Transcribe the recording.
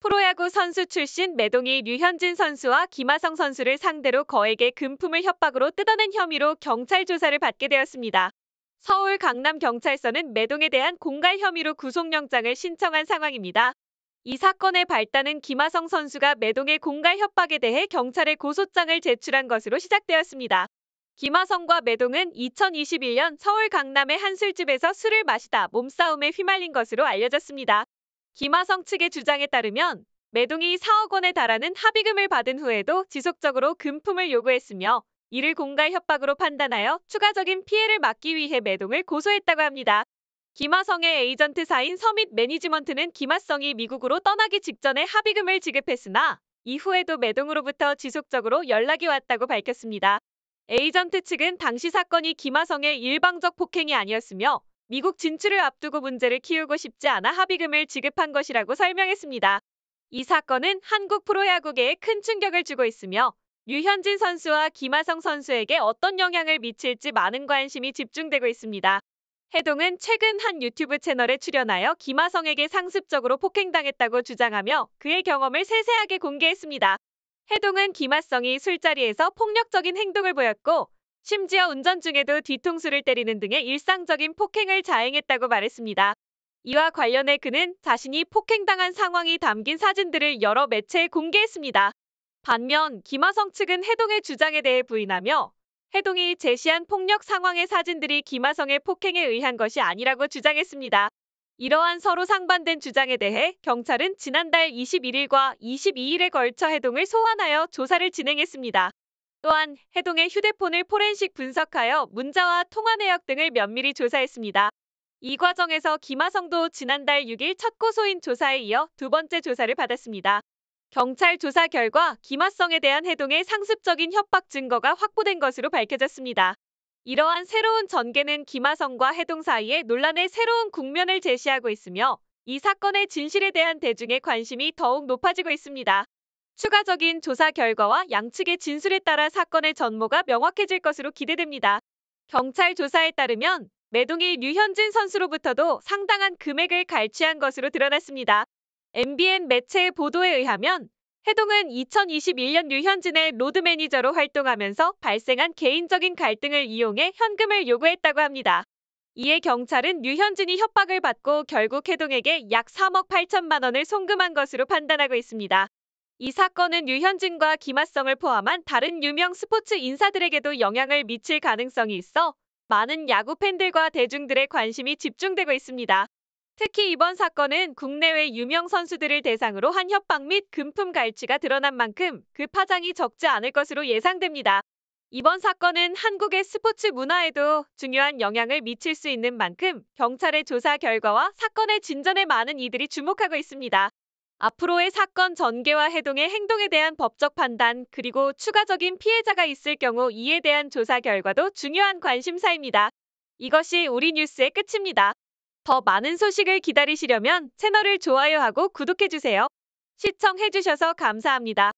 프로야구 선수 출신 매동이 류현진 선수와 김하성 선수를 상대로 거액의 금품을 협박으로 뜯어낸 혐의로 경찰 조사를 받게 되었습니다. 서울 강남경찰서는 매동에 대한 공갈 혐의로 구속영장을 신청한 상황입니다. 이 사건의 발단은 김하성 선수가 매동의 공갈 협박에 대해 경찰에 고소장을 제출한 것으로 시작되었습니다. 김하성과 매동은 2021년 서울 강남의 한 술집에서 술을 마시다 몸싸움에 휘말린 것으로 알려졌습니다. 김하성 측의 주장에 따르면 매동이 4억 원에 달하는 합의금을 받은 후에도 지속적으로 금품을 요구했으며 이를 공갈 협박으로 판단하여 추가적인 피해를 막기 위해 매동을 고소했다고 합니다. 김하성의 에이전트사인 서밋 매니지먼트는 김하성이 미국으로 떠나기 직전에 합의금을 지급했으나 이후에도 매동으로부터 지속적으로 연락이 왔다고 밝혔습니다. 에이전트 측은 당시 사건이 김하성의 일방적 폭행이 아니었으며 미국 진출을 앞두고 문제를 키우고 싶지 않아 합의금을 지급한 것이라고 설명했습니다. 이 사건은 한국 프로야구계에 큰 충격을 주고 있으며 유현진 선수와 김하성 선수에게 어떤 영향을 미칠지 많은 관심이 집중되고 있습니다. 해동은 최근 한 유튜브 채널에 출연하여 김하성에게 상습적으로 폭행당했다고 주장하며 그의 경험을 세세하게 공개했습니다. 해동은 김하성이 술자리에서 폭력적인 행동을 보였고 심지어 운전 중에도 뒤통수를 때리는 등의 일상적인 폭행을 자행했다고 말했습니다. 이와 관련해 그는 자신이 폭행당한 상황이 담긴 사진들을 여러 매체에 공개했습니다. 반면 김하성 측은 해동의 주장에 대해 부인하며 해동이 제시한 폭력 상황의 사진들이 김하성의 폭행에 의한 것이 아니라고 주장했습니다. 이러한 서로 상반된 주장에 대해 경찰은 지난달 21일과 22일에 걸쳐 해동을 소환하여 조사를 진행했습니다. 또한 해동의 휴대폰을 포렌식 분석하여 문자와 통화 내역 등을 면밀히 조사했습니다. 이 과정에서 김하성도 지난달 6일 첫 고소인 조사에 이어 두 번째 조사를 받았습니다. 경찰 조사 결과 김하성에 대한 해동의 상습적인 협박 증거가 확보된 것으로 밝혀졌습니다. 이러한 새로운 전개는 김하성과 해동 사이에 논란의 새로운 국면을 제시하고 있으며 이 사건의 진실에 대한 대중의 관심이 더욱 높아지고 있습니다. 추가적인 조사 결과와 양측의 진술에 따라 사건의 전모가 명확해질 것으로 기대됩니다. 경찰 조사에 따르면 매동이 류현진 선수로부터도 상당한 금액을 갈취한 것으로 드러났습니다. MBN 매체의 보도에 의하면 해동은 2021년 류현진의 로드 매니저로 활동하면서 발생한 개인적인 갈등을 이용해 현금을 요구했다고 합니다. 이에 경찰은 류현진이 협박을 받고 결국 해동에게 약 3억 8천만 원을 송금한 것으로 판단하고 있습니다. 이 사건은 유현진과 김하성을 포함한 다른 유명 스포츠 인사들에게도 영향을 미칠 가능성이 있어 많은 야구 팬들과 대중들의 관심이 집중되고 있습니다. 특히 이번 사건은 국내외 유명 선수들을 대상으로 한 협박 및 금품 갈취가 드러난 만큼 그 파장이 적지 않을 것으로 예상됩니다. 이번 사건은 한국의 스포츠 문화에도 중요한 영향을 미칠 수 있는 만큼 경찰의 조사 결과와 사건의 진전에 많은 이들이 주목하고 있습니다. 앞으로의 사건 전개와 해동의 행동에 대한 법적 판단 그리고 추가적인 피해자가 있을 경우 이에 대한 조사 결과도 중요한 관심사입니다. 이것이 우리 뉴스의 끝입니다. 더 많은 소식을 기다리시려면 채널을 좋아요하고 구독해주세요. 시청해주셔서 감사합니다.